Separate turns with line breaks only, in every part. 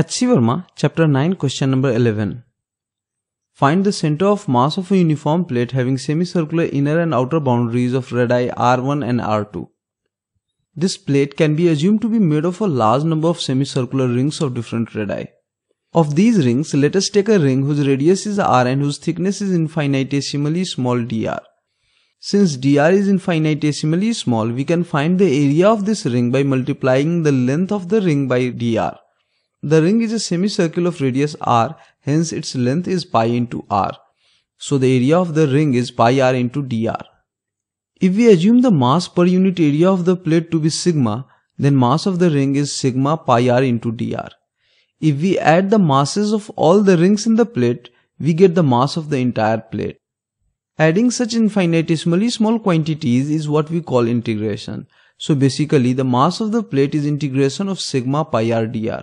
At Verma chapter 9, question number 11. Find the center of mass of a uniform plate having semicircular inner and outer boundaries of radii R1 and R2. This plate can be assumed to be made of a large number of semicircular rings of different radii. Of these rings, let us take a ring whose radius is r and whose thickness is infinitesimally small dr. Since dr is infinitesimally small, we can find the area of this ring by multiplying the length of the ring by dr. The ring is a semicircle of radius r, hence its length is pi into r. So the area of the ring is pi r into dr. If we assume the mass per unit area of the plate to be sigma, then mass of the ring is sigma pi r into dr. If we add the masses of all the rings in the plate, we get the mass of the entire plate. Adding such infinitesimally small quantities is what we call integration. So basically the mass of the plate is integration of sigma pi r dr.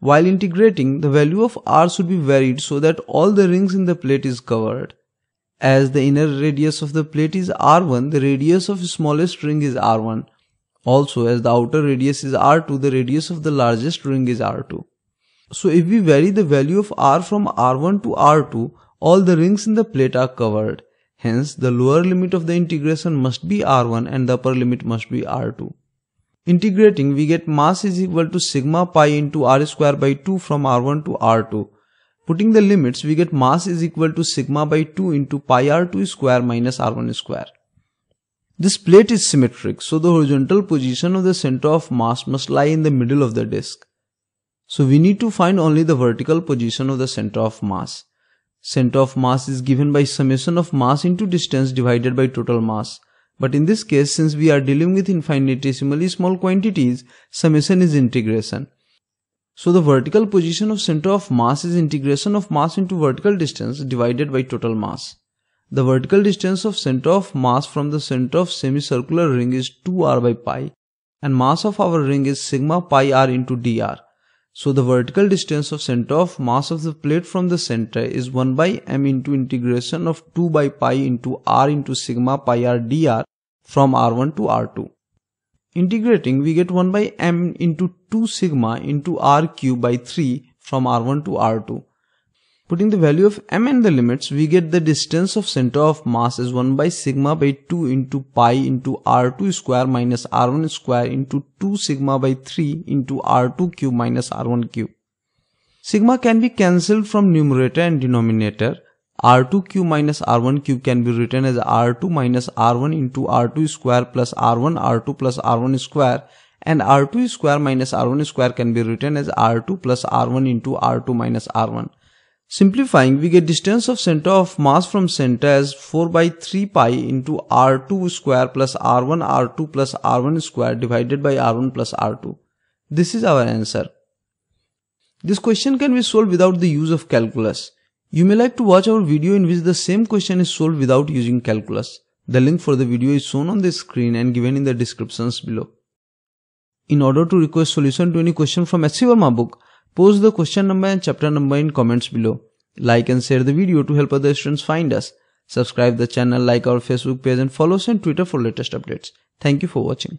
While integrating, the value of r should be varied so that all the rings in the plate is covered. As the inner radius of the plate is r1, the radius of smallest ring is r1. Also, as the outer radius is r2, the radius of the largest ring is r2. So if we vary the value of r from r1 to r2, all the rings in the plate are covered. Hence, the lower limit of the integration must be r1 and the upper limit must be r2. Integrating, we get mass is equal to sigma pi into r square by 2 from r1 to r2. Putting the limits, we get mass is equal to sigma by 2 into pi r2 square minus r1 square. This plate is symmetric, so the horizontal position of the center of mass must lie in the middle of the disk. So we need to find only the vertical position of the center of mass. Center of mass is given by summation of mass into distance divided by total mass. But in this case, since we are dealing with infinitesimally small quantities, summation is integration. So the vertical position of center of mass is integration of mass into vertical distance divided by total mass. The vertical distance of center of mass from the center of semicircular ring is 2r by pi and mass of our ring is sigma pi r into dr. So the vertical distance of center of mass of the plate from the center is 1 by m into integration of 2 by pi into r into sigma pi r dr from r1 to r2. Integrating we get 1 by m into 2 sigma into r cube by 3 from r1 to r2. Putting the value of m and the limits, we get the distance of center of mass is 1 by sigma by 2 into pi into r2 square minus r1 square into 2 sigma by 3 into r2 cube minus r1 cube. Sigma can be cancelled from numerator and denominator. r2 cube minus r1 cube can be written as r2 minus r1 into r2 square plus r1 r2 plus r1 square and r2 square minus r1 square can be written as r2 plus r1 into r2 minus r1. Simplifying, we get distance of center of mass from center as 4 by 3 pi into r2 square plus r1 r2 plus r1 square divided by r1 plus r2. This is our answer. This question can be solved without the use of calculus. You may like to watch our video in which the same question is solved without using calculus. The link for the video is shown on the screen and given in the descriptions below. In order to request solution to any question from or Verma book, Post the question number and chapter number in comments below. Like and share the video to help other students find us. Subscribe the channel, like our Facebook page and follow us on Twitter for latest updates. Thank you for watching.